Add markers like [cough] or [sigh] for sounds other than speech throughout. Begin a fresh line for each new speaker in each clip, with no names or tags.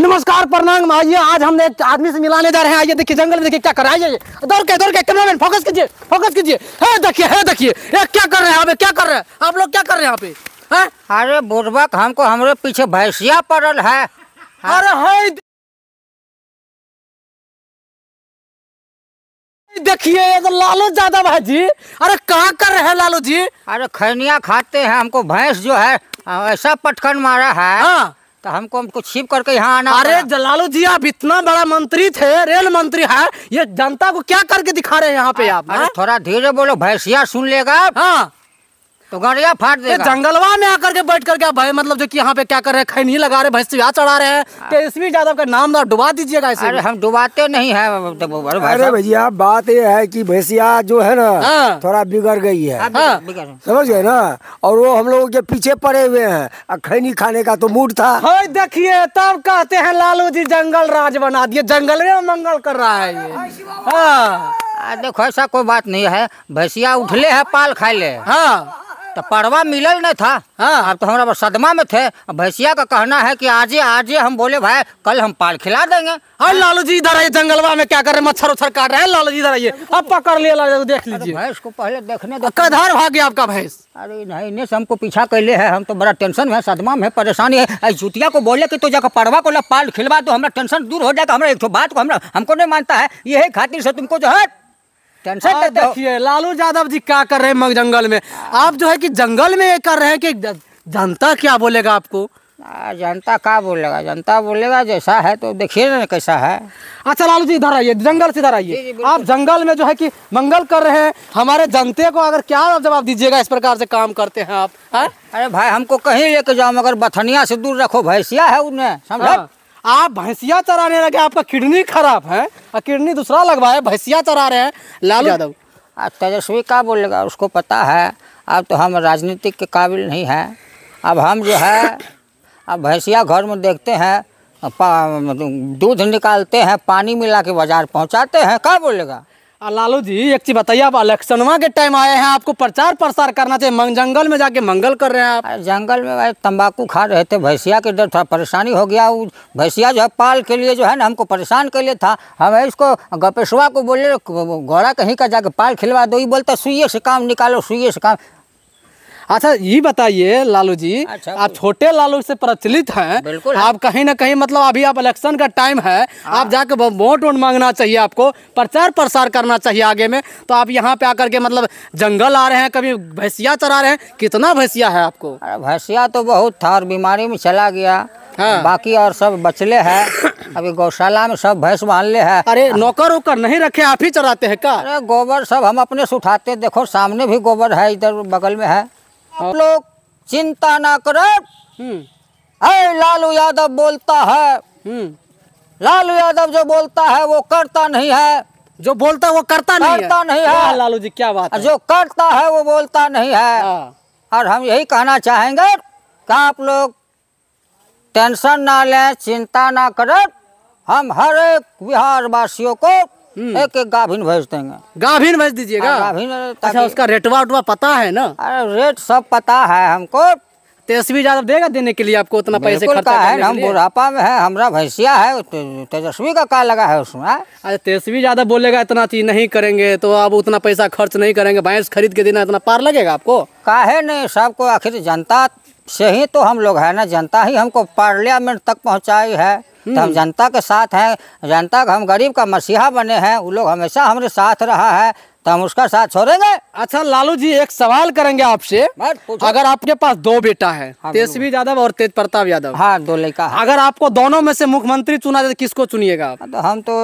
नमस्कार प्रणाम आइए आज हम एक आदमी से मिलाने जा रहे हैं आइए देखिए जंगल में देखिए क्या कर रहा है ये दौड़ के दौड़ के कैमरामैन फोकस कीजिए फोकस कीजिए हे देखिए हे देखिए ये क्या कर रहे हैं आप क्या कर रहे हैं आप लोग क्या कर रहे हैं यहाँ पे है अरे बुढ़बक हमको हमारे पीछे भैंसिया पड़ल है हाँ। अरे है देखिए ये तो लालू यादव है जी अरे कहाँ कर रहे हैं लालू जी अरे खैनिया खाते हैं हमको भैंस जो है ऐसा पटकन मारा है हाँ। तो हमको हमको छिप करके यहाँ आना अरे जलालू जी आप इतना बड़ा मंत्री थे रेल मंत्री है ये जनता को क्या करके दिखा रहे हैं यहाँ पे आप थोड़ा धीरे बोलो भैंसिया सुन लेगा हाँ तो गाड़िया फाट दे जंगलवा में आकर के बैठ करके भाई मतलब जो कि यहाँ पे क्या कर रहे हैं खैनी लगा रहे भैंसिया चढ़ा रहे हैं हाँ। तेजस्वी यादव का नाम ना डुबा दीजिएगा इसे अरे हम डुबाते नहीं है अरे भैया बात ये है कि भैंसिया जो है ना हाँ। थोड़ा बिगड़ गई है हाँ, समझ गए ना और वो हम लोग के पीछे पड़े हुए है खैनी खाने का तो मूड था देखिए तब कहते हैं लालू जी जंगल राज बना दिए जंगल में मंगल कर रहा है ये देखो ऐसा कोई बात नहीं है भैंसिया उठले है पाल खाए ले हाँ तो पड़वा मिलल न था हाँ अब तो हमारा सदमा में थे भैंसिया का कहना है कि आज आजे हम बोले भाई कल हम पाल खिला देंगे अरे लालू जी इधर आइए जंगलवा में क्या कर रहे मच्छर उच्छर काट रहे हैं लालू जी इधर आइए अब पकड़ लिया लालू देख लीजिए भैंस को पहले देखने दो कधार भाग गया आपका भैंस अरे नहीं इन्हें से हमको पीछा कर कैले है हम तो बड़ा टेंशन में है सदमा में परेशानी है जुतिया को बोले कि तू जगह पड़वा को पाल खिलवा तो हमारा टेंशन दूर हो जाएगा हमारा एक बात को हमरा हमको नहीं मानता है यही खातिर से तुमको जो है टेंशन हाँ, देखिए लालू यादव जी क्या कर रहे हैं जंगल में आप जो है कि जंगल में ये कर रहे हैं कि जनता क्या बोलेगा आपको जनता क्या बोलेगा जनता बोलेगा जैसा है तो देखिए ना कैसा है अच्छा लालू जी इधर आइए जंगल से इधर आइए आप जंगल में जो है कि मंगल कर रहे हैं हमारे जनते को अगर क्या जवाब दीजिएगा इस प्रकार से काम करते हैं आप है? अरे भाई हमको कहीं लेके जाओ मगर बथनिया से दूर रखो भैंसिया है उन्हें समझा हाँ। आप भैंसिया चराने लगे आपका किडनी खराब है और किडनी दूसरा लगवाए भैंसिया चरा रहे हैं लालू यादव अब तेजस्वी क्या बोलेगा उसको पता है अब तो हम राजनीतिक के काबिल नहीं हैं अब हम जो है अब भैंसिया घर में देखते हैं दूध निकालते हैं पानी मिला के बाज़ार पहुंचाते हैं क्या बोलेगा लालू जी एक चीज बताइए आप इलेक्शनवा के टाइम आए हैं आपको प्रचार प्रसार करना चाहिए जंगल में जाके मंगल कर रहे हैं आप जंगल में भाई तंबाकू खा रहे थे भैंसिया के डर थोड़ा परेशानी हो गया वो भैंसिया जो है पाल के लिए जो है ना हमको परेशान कर लिए था हमें इसको गपेशवा को बोले घोड़ा कहीं का जाके पाल खिलवा दो ये बोलता सुइये से काम निकालो सुइये से काम अच्छा ये बताइए लालू जी अच्छा, आप छोटे लालू से प्रचलित हैं हाँ। आप कहीं ना कहीं मतलब अभी आप इलेक्शन का टाइम है हाँ। आप जाके वोट वोट मांगना चाहिए आपको प्रचार प्रसार करना चाहिए आगे में तो आप यहाँ पे आकर के मतलब जंगल आ रहे हैं कभी भैंसिया चरा रहे हैं कितना भैंसिया है आपको भैंसिया तो बहुत था और बीमारी में चला गया हाँ। बाकी और सब बचले है अभी गौशाला में सब भैंस बांध ले है अरे नौकर उकर नहीं रखे आप ही चराते हैं का अरे गोबर सब हम अपने से उठाते देखो सामने भी गोबर है इधर बगल में है आप लोग चिंता ना करो अरे हम्म। लालू यादव बोलता है हम्म। लालू यादव जो बोलता है वो करता नहीं है जो बोलता वो करता नहीं करता नहीं है लालू जी क्या बात है जो करता है वो बोलता नहीं है हाँ। और हम यही कहना चाहेंगे कि आप लोग टेंशन ना लें चिंता ना करें हम हर एक बिहार वासियों को हम्म। एक एक गाभिन भेज देंगे गाभिन भेज दीजिएगा हाँ, गाभिन अच्छा उसका रेटवा उटवा पता है ना अरे रेट सब पता है हमको तेजस्वी यादव देगा देने के लिए आपको उतना पैसे खर्चा है हम बुढ़ापा में है हमारा भैंसिया है तेजस्वी का का लगा है उसमें अरे तेजस्वी यादव बोलेगा इतना चीज नहीं करेंगे तो आप उतना पैसा खर्च नहीं करेंगे भैंस खरीद के देना इतना पार लगेगा आपको काहे नहीं सबको आखिर जनता से ही तो हम लोग है ना जनता ही हमको पार्लियामेंट तक पहुंचाई है तो हम हम्म। जनता के साथ हैं जनता हम गरीब का मसीहा बने हैं वो लोग हमेशा हमारे साथ रहा है तो हम उसका साथ छोड़ेंगे अच्छा लालू जी एक सवाल करेंगे आपसे अगर आपके पास दो बेटा है हाँ, तेजस्वी यादव और तेज प्रताप यादव हाँ दो लड़का अगर आपको दोनों में से मुख्यमंत्री चुना जाए तो किसको चुनिएगा हाँ, तो हम तो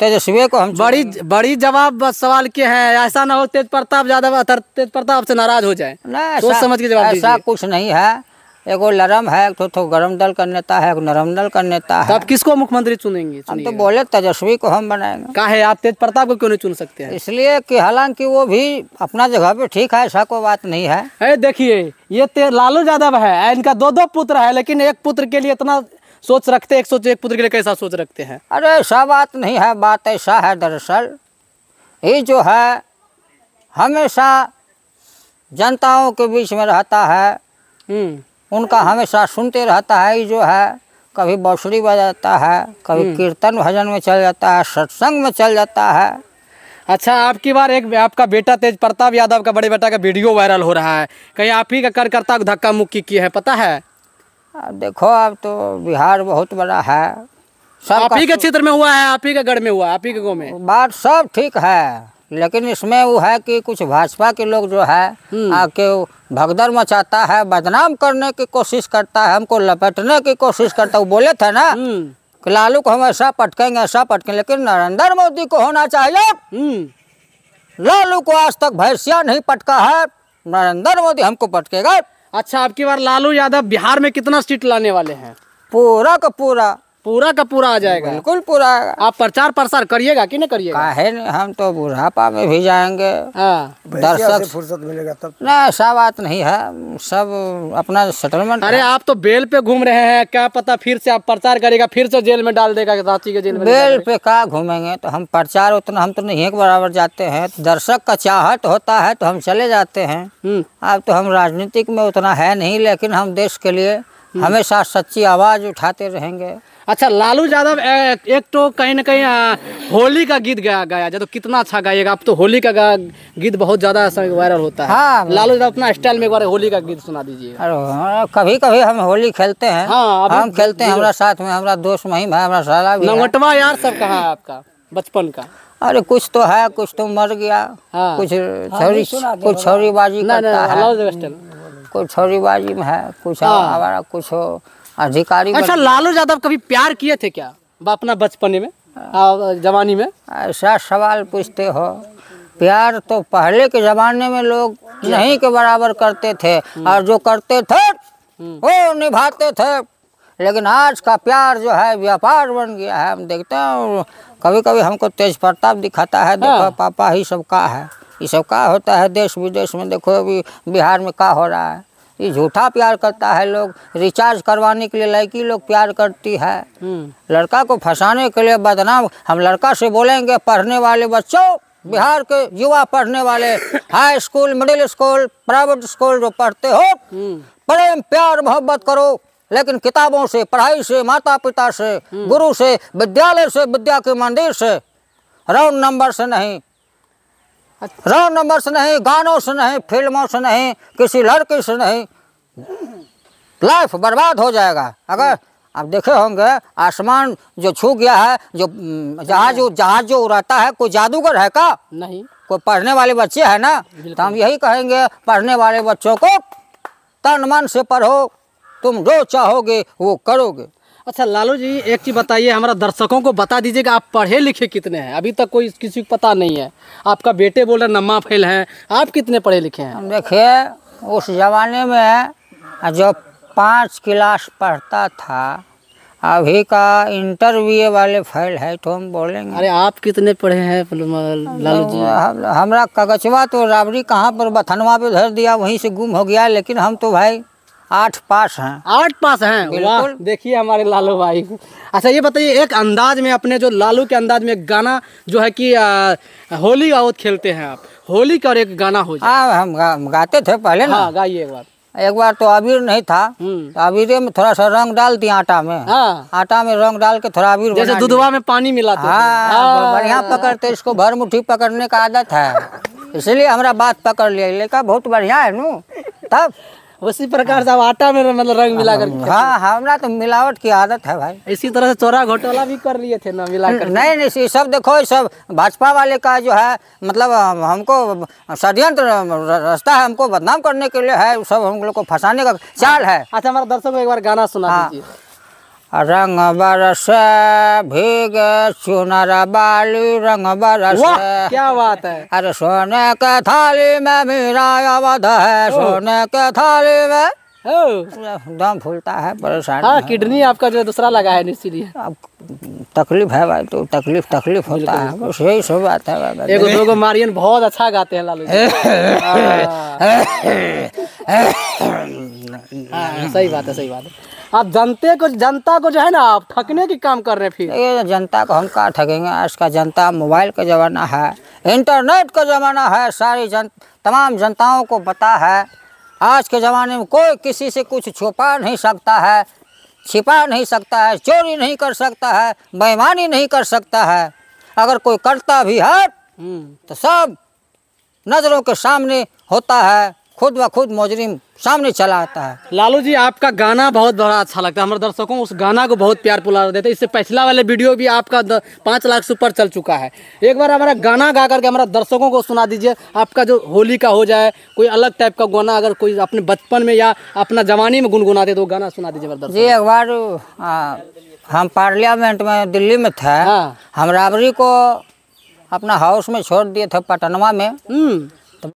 तेजस्वी को हम बड़ी बड़ी जवाब सवाल के हैं ऐसा ना हो तेज प्रताप यादव तेज प्रताप से नाराज हो जाए सोच समझ के जवाब ऐसा कुछ नहीं है एगो लरम है एक थोड़ा तो- तो गर्म दल का नेता है एक नरम दल का नेता तो है आप किसको मुख्यमंत्री चुनेंगे हम तो बोले तेजस्वी को हम बनाएंगे का है आप तेज प्रताप को क्यों नहीं चुन सकते हैं इसलिए कि हालांकि वो भी अपना जगह पे ठीक है ऐसा कोई बात नहीं है देखिए ये लालू यादव है इनका दो दो पुत्र है लेकिन एक पुत्र के लिए इतना सोच रखते हैं एक सोच एक पुत्र के लिए कैसा सोच रखते हैं अरे ऐसा बात नहीं है बात ऐसा है दरअसल ये जो है हमेशा जनताओं के बीच में रहता है हम्म। उनका हमेशा सुनते रहता है ये जो है कभी बाँसुरी बजाता है कभी हम्म। कीर्तन भजन में चल जाता है सत्संग में चल जाता है अच्छा आपकी बार एक आपका बेटा तेज प्रताप यादव का बड़े बेटा का वीडियो वायरल हो रहा है कहीं आप ही का कार्यकर्ता को धक्का मुक्की किया है पता है हाँ, देखो अब तो बिहार बहुत बड़ा है सब आप ही के क्षेत्र में हुआ है आप ही के गढ़ में हुआ आप ही के गाँव में बात सब ठीक है लेकिन इसमें वो है कि कुछ भाजपा के लोग जो है हम्म। आके भगदड़ मचाता है बदनाम करने की कोशिश करता है हमको लपेटने की कोशिश करता है वो बोले थे ना हम्म। कि लालू को हम ऐसा पटकेंगे ऐसा पटकेंगे लेकिन नरेंद्र मोदी को होना चाहिए हम्म। लालू को आज तक भैंसिया नहीं पटका है नरेंद्र मोदी हमको पटकेगा अच्छा आपकी बार लालू यादव बिहार में कितना सीट लाने वाले हैं पूरा का पूरा पूरा का पूरा आ जाएगा बिल्कुल पूरा आप प्रचार प्रसार करिएगा कि नहीं करिएगा है हम तो बुढ़ापा में भी जाएंगे हाँ। दर्शक फुर्सत मिलेगा तब ना ऐसा बात नहीं है सब अपना सेटलमेंट अरे आप तो बेल पे घूम रहे हैं क्या पता फिर से आप प्रचार करेगा फिर से जेल में डाल देगा रांची के जेल में बेल पे कहा घूमेंगे तो हम प्रचार उतना हम तो नहीं एक बराबर जाते हैं दर्शक का चाहत होता है तो हम चले जाते हैं हम्म। अब तो हम राजनीतिक में उतना है नहीं लेकिन हम देश के लिए हम्म। हमेशा सच्ची आवाज़ उठाते रहेंगे अच्छा लालू यादव एक तो कहीं ना कहीं होली का गीत गाया गाया जब तो कितना अच्छा गाएगा अब तो होली का गीत बहुत ज्यादा वायरल होता है हाँ, लालू यादव अपना स्टाइल में एक बार होली का गीत सुना दीजिए हाँ, कभी कभी हम होली खेलते हैं हाँ, हम खेलते हैं हमारा साथ में हमारा दोस्त महिम है हमारा साला नवटवा यार सब कहा है आपका बचपन का अरे कुछ तो है कुछ तो मर गया हाँ। कुछ हाँ, छोरी कुछ छोरीबाजी करता है कोई छोरीबाजी में है कुछ हमारा कुछ अधिकारी अच्छा लालू यादव कभी प्यार किए थे क्या अपना बचपने में जवानी में ऐसा सवाल पूछते हो प्यार तो पहले के ज़माने में लोग नहीं के बराबर करते थे हम्म। और जो करते थे हम्म। वो निभाते थे लेकिन आज का प्यार जो है व्यापार बन गया है हम देखते हैं कभी कभी हमको तेज प्रताप दिखाता है देखो हाँ। पापा ही का है ये सब का होता है देश विदेश में देखो अभी बिहार में का हो रहा है ये झूठा प्यार करता है लोग रिचार्ज करवाने के लिए लड़की लोग प्यार करती है हम्म। लड़का को फंसाने के लिए बदनाम हम लड़का से बोलेंगे पढ़ने वाले बच्चों बिहार के युवा पढ़ने वाले high school middle school private school जो पढ़ते हो हम्म। प्रेम प्यार मोहब्बत करो लेकिन किताबों से पढ़ाई से माता पिता से हम्म। गुरु से विद्यालय से विद्या के मंदिर से राउंड नंबर से नहीं रोल नंबर से नहीं गानों से नहीं फिल्मों से नहीं किसी लड़की से नहीं लाइफ बर्बाद हो जाएगा अगर आप देखे होंगे आसमान जो छू गया है जो जहाज जहाज जो उड़ाता है कोई जादूगर है का नहीं कोई पढ़ने वाले बच्चे है ना तो हम यही कहेंगे पढ़ने वाले बच्चों को तन मन से पढ़ो तुम जो चाहोगे वो करोगे अच्छा लालू जी एक चीज़ बताइए हमारा दर्शकों को बता दीजिए कि आप पढ़े लिखे कितने हैं अभी तक कोई किसी को पता नहीं है आपका बेटे बोल रहे नम्मा फैल हैं आप कितने पढ़े लिखे हैं देखिए उस ज़माने में जो पाँच क्लास पढ़ता था अभी का इंटरव्यू वाले फैल है तो हम बोलेंगे अरे आप कितने पढ़े हैं लालू जी हमारा कगचवा तो राबड़ी कहाँ पर बथनवा पे धर दिया वहीं से गुम हो गया लेकिन हम तो भाई आठ पास हैं आठ पास हैं वाह देखिए हमारे लालू भाई अच्छा ये बताइए एक अंदाज में अपने जो लालू के अंदाज में गाना जो है कि आ, होली गावत खेलते हैं आप होली का और एक गाना हो जाए हाँ हम गा, गाते थे पहले ना हाँ, गाइए एक बार एक बार तो अबीर नहीं था हम्म। तो अबीरे में थोड़ा सा रंग डाल दिया आटा में हाँ। आटा में रंग डाल के थोड़ा अबीर जैसे दुधवा में पानी मिला था हाँ, हाँ। बढ़िया पकड़ते इसको भर मुट्ठी पकड़ने का आदत है इसलिए हमारा बात पकड़ लिया लेकिन बहुत बढ़िया है न तब उसी प्रकार से आटा में मतलब रंग मिला कर हाँ हमारा तो मिलावट की आदत है भाई इसी तरह से चोरा घोटाला भी कर लिए थे ना मिला कर नहीं नहीं सब देखो ये सब भाजपा वाले का जो है मतलब हमको षड्यंत्र रास्ता है हमको बदनाम करने के लिए है सब हम लोग को फंसाने का चाल है अच्छा हमारा दर्शक एक बार गाना सुना हाँ। दीजिए रंग बरस भीग सुनर बाली रंग बरस क्या बात है अरे सोने के थाली में मीरा अवध है सोने के थाली में दम फूलता है परेशान हाँ, किडनी आपका जो दूसरा लगा है इसीलिए अब तकलीफ है भाई तो तकलीफ तकलीफ होता है बस यही सब बात है एक दो को मारियन बहुत अच्छा गाते हैं लालू [laughs] हाँ। [laughs] हाँ, सही बात है सही बात है आप जनते को जनता को जो है ना आप ठकने की काम कर रहे हैं फिर ये जनता को हम कहा ठगेंगे इसका जनता मोबाइल का ज़माना है इंटरनेट का ज़माना है सारी जन तमाम जनताओं को पता है आज के ज़माने में कोई किसी से कुछ छुपा नहीं सकता है छिपा नहीं सकता है चोरी नहीं कर सकता है बेईमानी नहीं कर सकता है अगर कोई करता भी है हम्म। तो सब नज़रों के सामने होता है खुद ब खुद मुजरिम सामने चला आता है लालू जी आपका गाना बहुत बड़ा अच्छा लगता है हमारे दर्शकों उस गाना को बहुत प्यार पुला देते हैं इससे पिछला वाले वीडियो भी आपका पाँच लाख से ऊपर चल चुका है एक बार हमारा गाना गा करके हमारा दर्शकों को सुना दीजिए आपका जो होली का हो जाए कोई अलग टाइप का गाना अगर कोई अपने बचपन में या अपना जवानी में गुनगुना दे तो गाना सुना दीजिए जी अखबार हम पार्लियामेंट में दिल्ली में थे हाँ। हम राबरी को अपना हाउस में छोड़ दिए थे पटनवा में हम्म।